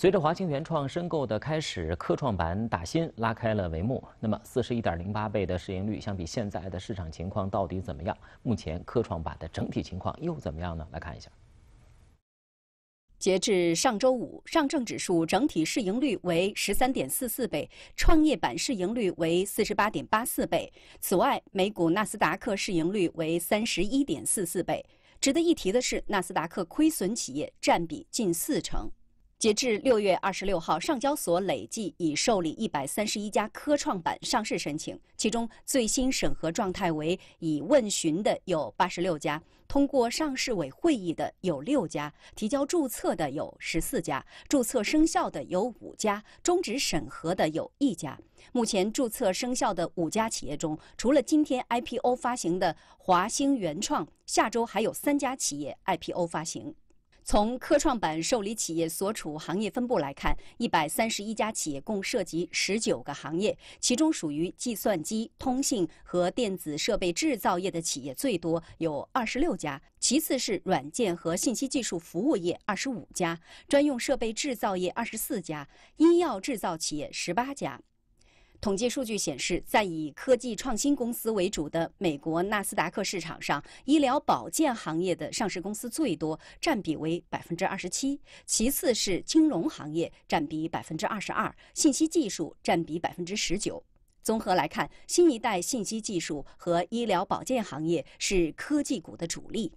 随着华清原创申购的开始，科创板打新拉开了帷幕。那么，四十一点零八倍的市盈率，相比现在的市场情况到底怎么样？目前科创板的整体情况又怎么样呢？来看一下。截至上周五，上证指数整体市盈率为十三点四四倍，创业板市盈率为四十八点八四倍。此外，美股纳斯达克市盈率为三十一点四四倍。值得一提的是，纳斯达克亏损企业占比近四成。截至六月二十六号，上交所累计已受理一百三十一家科创板上市申请，其中最新审核状态为已问询的有八十六家，通过上市委会议的有六家，提交注册的有十四家，注册生效的有五家，终止审核的有一家。目前注册生效的五家企业中，除了今天 IPO 发行的华兴原创，下周还有三家企业 IPO 发行。从科创板受理企业所处行业分布来看，一百三十一家企业共涉及十九个行业，其中属于计算机、通信和电子设备制造业的企业最多，有二十六家；其次是软件和信息技术服务业，二十五家；专用设备制造业，二十四家；医药制造企业，十八家。统计数据显示，在以科技创新公司为主的美国纳斯达克市场上，医疗保健行业的上市公司最多，占比为百分之二十七；其次是金融行业，占比百分之二十二；信息技术占比百分之十九。综合来看，新一代信息技术和医疗保健行业是科技股的主力。